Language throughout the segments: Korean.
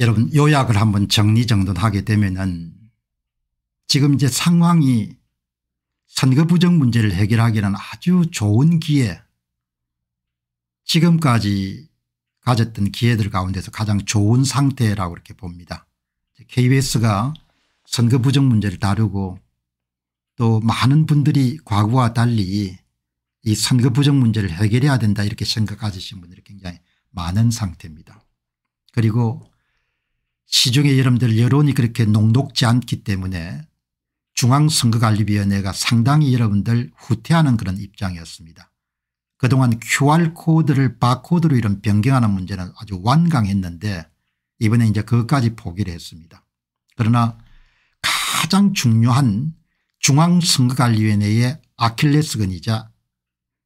여러분 요약을 한번 정리정돈하게 되면은 지금 이제 상황이 선거 부정 문제를 해결하기는 아주 좋은 기회 지금까지 가졌던 기회들 가운데서 가장 좋은 상태라고 이렇게 봅니다. KBS가 선거 부정 문제를 다루고 또 많은 분들이 과거와 달리 이 선거 부정 문제를 해결해야 된다 이렇게 생각하시는 분들이 굉장히 많은 상태입니다. 그리고 시중에 여러분들 여론이 그렇게 녹록지 않기 때문에 중앙선거관리위원회가 상당히 여러분들 후퇴하는 그런 입장이었습니다. 그동안 QR코드를 바코드로 이런 변경하는 문제는 아주 완강했는데 이번에 이제 그것까지 포기를 했습니다. 그러나 가장 중요한 중앙선거관리위원회의 아킬레스건이자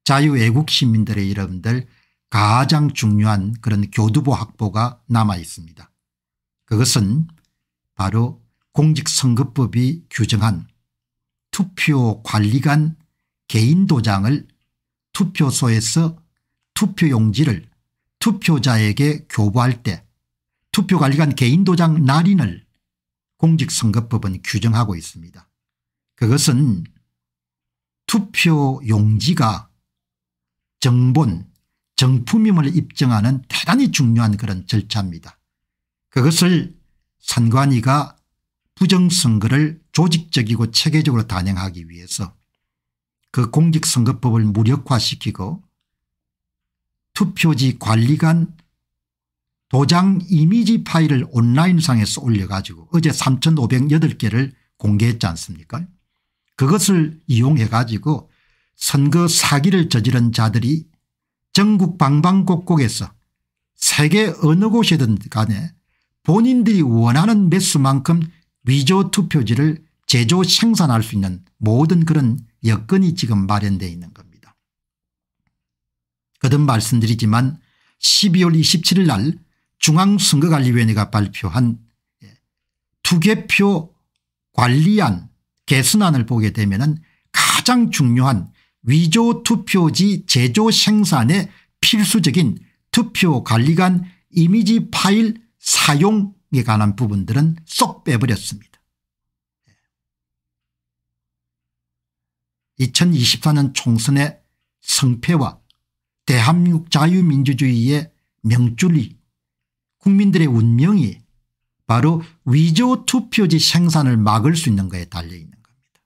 자유외국 시민들의 여러분들 가장 중요한 그런 교두보 확보가 남아 있습니다. 그것은 바로 공직선거법이 규정한 투표관리관 개인도장을 투표소에서 투표용지를 투표자에게 교부할 때 투표관리관 개인도장 날인을 공직선거법은 규정하고 있습니다. 그것은 투표용지가 정본 정품임을 입증하는 대단히 중요한 그런 절차입니다. 그것을 선관위가 부정선거를 조직적이고 체계적으로 단행하기 위해서 그 공직선거법을 무력화시키고 투표지 관리관 도장 이미지 파일을 온라인상에서 올려가지고 어제 3508개를 공개했지 않습니까 그것을 이용해 가지고 선거 사기를 저지른 자들이 전국 방방곡곡에서 세계 어느 곳이든 간에 본인들이 원하는 매수만큼 위조 투표지를 제조 생산할 수 있는 모든 그런 여건이 지금 마련되어 있는 겁니다. 거듭 말씀드리지만 12월 27일 날 중앙선거관리위원회가 발표한 예, 투개표 관리안 개선안을 보게 되면 가장 중요한 위조 투표지 제조 생산의 필수적인 투표 관리관 이미지 파일 사용에 관한 부분들은 쏙 빼버렸습니다. 2024년 총선의 성패와 대한민국 자유민주주의의 명줄이 국민들의 운명이 바로 위조 투표지 생산을 막을 수 있는 것에 달려있는 겁니다.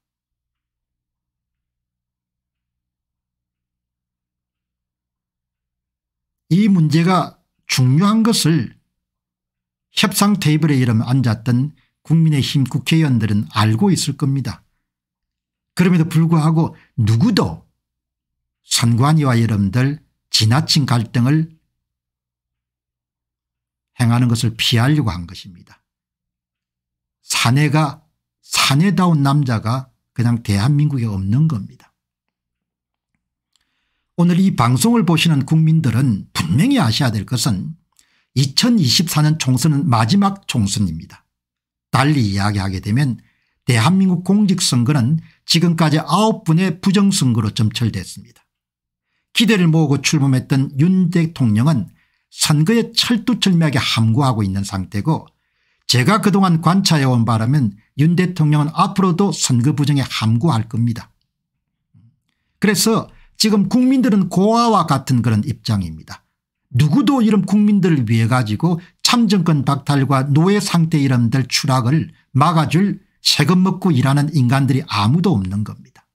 이 문제가 중요한 것을 협상 테이블에 이름 앉았던 국민의힘 국회의원들은 알고 있을 겁니다. 그럼에도 불구하고 누구도 선관위와 여러분들 지나친 갈등을 행하는 것을 피하려고 한 것입니다. 사내가 사내다운 남자가 그냥 대한민국에 없는 겁니다. 오늘 이 방송을 보시는 국민들은 분명히 아셔야 될 것은 2024년 총선은 마지막 총선입니다. 달리 이야기하게 되면 대한민국 공직선거는 지금까지 9분의 부정선거로 점철됐습니다. 기대를 모으고 출범했던 윤 대통령은 선거에 철두철미하게 함구하고 있는 상태고 제가 그동안 관찰해온 바라면 윤 대통령은 앞으로도 선거 부정에 함구할 겁니다. 그래서 지금 국민들은 고아와 같은 그런 입장입니다. 누구도 이런 국민들을 위해 가지고 참정권 박탈과 노예 상태 이름들 추락을 막아줄 세금 먹고 일하는 인간들이 아무도 없는 겁니다.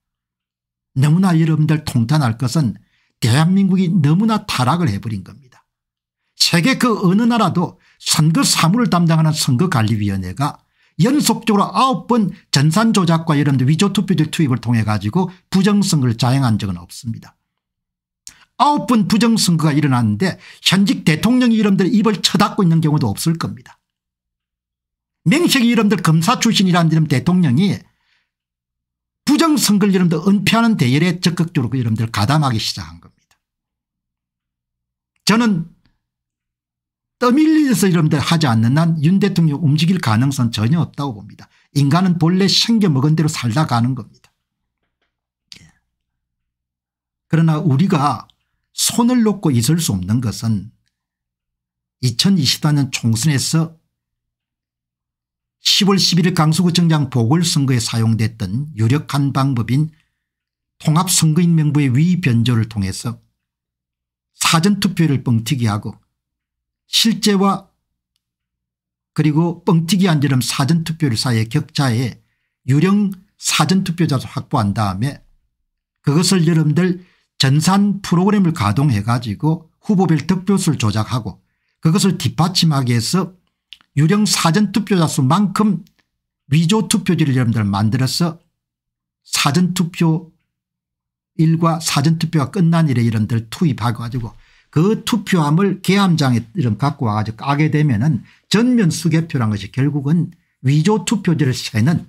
너무나 여러분들 통탄할 것은 대한민국이 너무나 타락을 해버린 겁니다. 세계 그 어느 나라도 선거 사무를 담당하는 선거관리위원회가 연속적으로 9번 전산 조작과 여러분들 위조투표제 투입을 통해 가지고 부정선거를 자행한 적은 없습니다. 아홉 번 부정선거가 일어났는데 현직 대통령 이름들 입을 쳐닫고 있는 경우도 없을 겁니다. 명색이 이름들 검사 출신이라는 이름 대통령이 부정선거 이름들 은폐하는 대열에 적극적으로 그 이름들 가담하기 시작한 겁니다. 저는 떠밀려서 이름들 하지 않는 한윤 대통령 움직일 가능성 전혀 없다고 봅니다. 인간은 본래 생겨먹은 대로 살다 가는 겁니다. 예. 그러나 우리가 손을 놓고 있을 수 없는 것은 2024년 총선에서 10월 11일 강서구청장 보궐선거에 사용됐던 유력한 방법인 통합선거인명부의 위변조를 통해서 사전투표를 뻥튀기하고 실제와 그리고 뻥튀기한 지름 사전투표를 사이에 격차에 유령 사전투표자도 확보한 다음에 그것을 여러분들 전산 프로그램을 가동해 가지고 후보별 득표수를 조작하고 그것을 뒷받침하기 위해서 유령 사전 투표자 수만큼 위조 투표지를 여러분들 만들어서 사전 투표 일과 사전 투표가 끝난 일에 이런들 투입하고 가지고 그 투표함을 계함장에 이름 갖고 와가지고 까게 되면은 전면 수개표란 것이 결국은 위조 투표지를 세는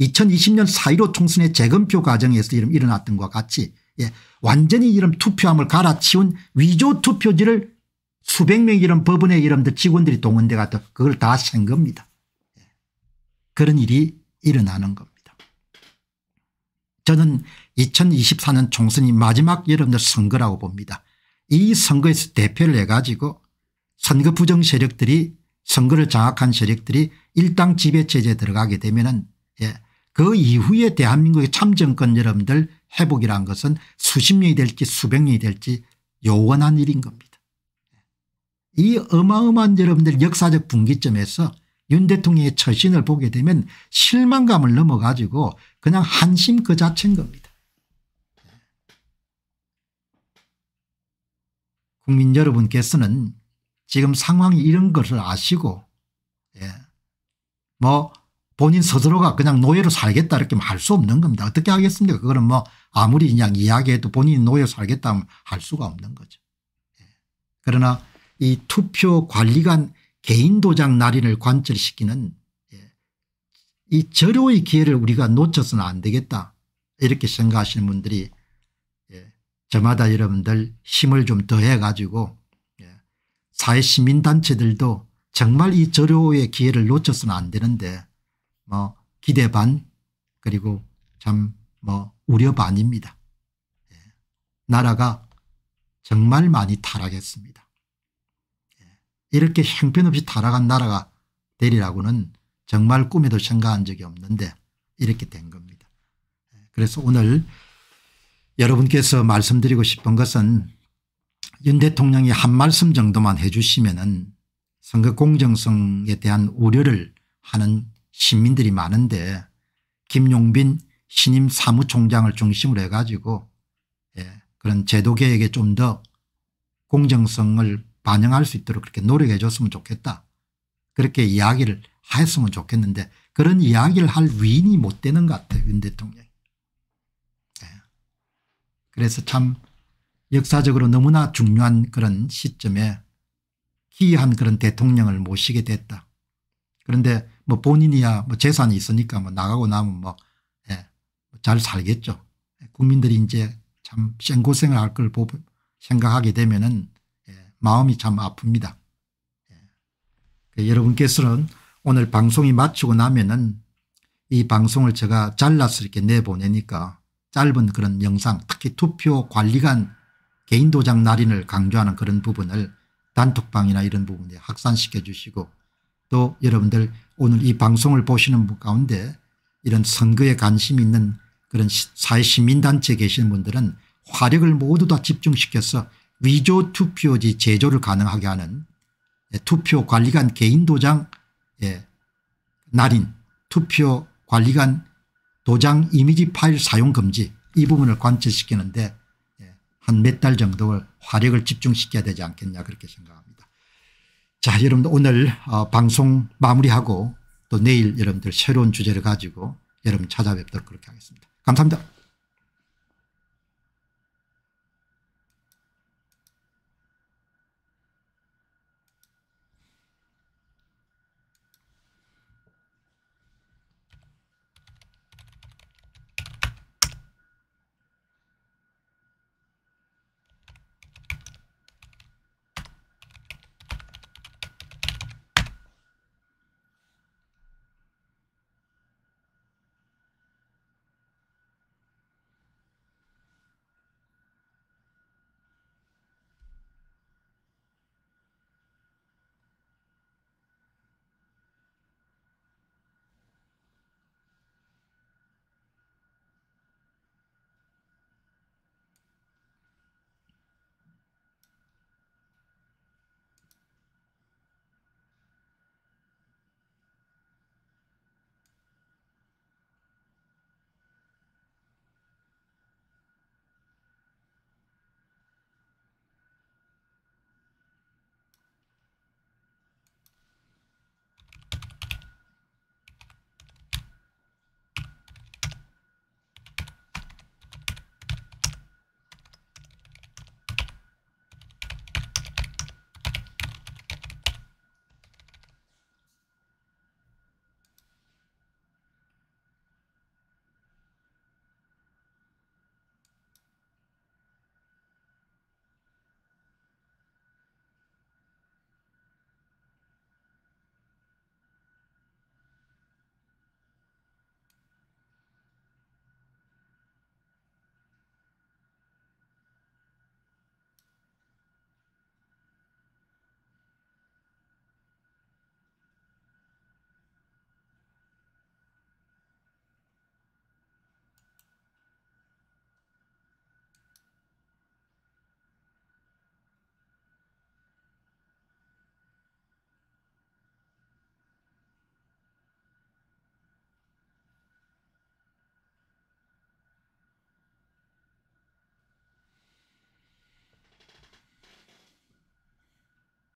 2020년 4.15 총선의 재검표 과정에서 이런 일어났던 것과 같이 예. 완전히 이런 투표함을 갈아치운 위조 투표지를 수백 명 이런 법원의 이름들 직원들이 동원돼 가서 그걸 다 센 겁니다. 예. 그런 일이 일어나는 겁니다. 저는 2024년 총선이 마지막 여러분들 선거라고 봅니다. 이 선거에서 대표를 해가지고 선거 부정 세력들이 선거를 장악한 세력들이 일당 지배체제에 들어가게 되면 은그 예, 이후에 대한민국의 참정권 여러분들 회복이란 것은 수십 년이 될지 수백 년이 될지 요원한 일인 겁니다. 이 어마어마한 여러분들 역사적 분기점에서 윤 대통령의 처신을 보게 되면 실망감을 넘어가지고 그냥 한심 그 자체인 겁니다. 국민 여러분께서는 지금 상황이 이런 것을 아시고 예. 뭐 본인 스스로가 그냥 노예로 살겠다 이렇게 할 수 없는 겁니다. 어떻게 하겠습니까? 그거는 뭐 아무리 그냥 이야기해도 본인이 노예로 살겠다 하면 할 수가 없는 거죠. 예. 그러나 이 투표 관리관 개인 도장 날인을 관철시키는 예, 이 절호의 기회를 우리가 놓쳐서는 안 되겠다 이렇게 생각하시는 분들이 예, 저마다 여러분들 힘을 좀 더해 가지고 사회시민단체들도 정말 이 절호의 기회를 놓쳐서는 안 되는데 뭐 기대 반 그리고 참 뭐 우려 반입니다. 예. 나라가 정말 많이 타락했습니다. 예. 이렇게 형편없이 타락한 나라가 되리라고는 정말 꿈에도 생각한 적이 없는데 이렇게 된 겁니다. 예. 그래서 오늘 여러분께서 말씀드리고 싶은 것은 윤 대통령이 한 말씀 정도만 해 주시면 은 선거 공정성에 대한 우려를 하는 시민들이 많은데 김용빈 신임 사무총장을 중심으로 해가지고 예, 그런 제도개혁에 좀 더 공정성을 반영할 수 있도록 그렇게 노력해 줬으면 좋겠다. 그렇게 이야기를 했으면 좋겠는데 그런 이야기를 할 위인이 못 되는 것 같아요. 윤 대통령이. 예. 그래서 참 역사적으로 너무나 중요한 그런 시점에 기이한 그런 대통령을 모시게 됐다. 그런데 뭐 본인이야 뭐 재산이 있으니까 뭐 나가고 나면 뭐, 예, 잘 살겠죠. 국민들이 이제 참 생고생을 할 걸 생각하게 되면은 예, 마음이 참 아픕니다. 예. 그 여러분께서는 오늘 방송이 마치고 나면은 이 방송을 제가 잘라서 이렇게 내보내니까 짧은 그런 영상 특히 투표 관리관 개인도장 날인을 강조하는 그런 부분을 단톡방이나 이런 부분에 확산시켜 주시고 또 여러분들 오늘 이 방송을 보시는 분 가운데 이런 선거에 관심 있는 그런 사회시민단체에 계시는 분들은 화력을 모두 다 집중시켜서 위조 투표지 제조를 가능하게 하는 예, 투표관리관 개인도장 예, 날인 투표관리관 도장 이미지 파일 사용 금지 이 부분을 관철시키는데 예, 한몇 달 정도를 화력을 집중시켜야 되지 않겠냐 그렇게 생각합니다. 자 여러분들 오늘 어, 방송 마무리하고 또 내일 여러분들 새로운 주제를 가지고 여러분 찾아뵙도록 그렇게 하겠습니다. 감사합니다.